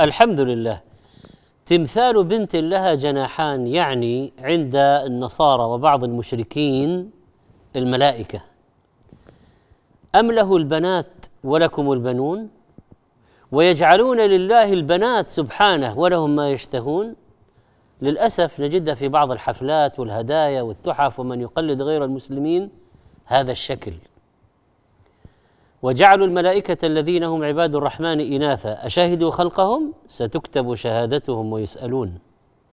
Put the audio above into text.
الحمد لله تمثال بنت لها جناحان يعني عند النصارى وبعض المشركين الملائكه ام له البنات ولكم البنون ويجعلون لله البنات سبحانه ولهم ما يشتهون للاسف نجدها في بعض الحفلات والهدايا والتحف ومن يقلد غير المسلمين هذا الشكل وجعلوا الملائكة الذين هم عباد الرحمن إناثا أشهدوا خلقهم ستكتب شهادتهم ويسألون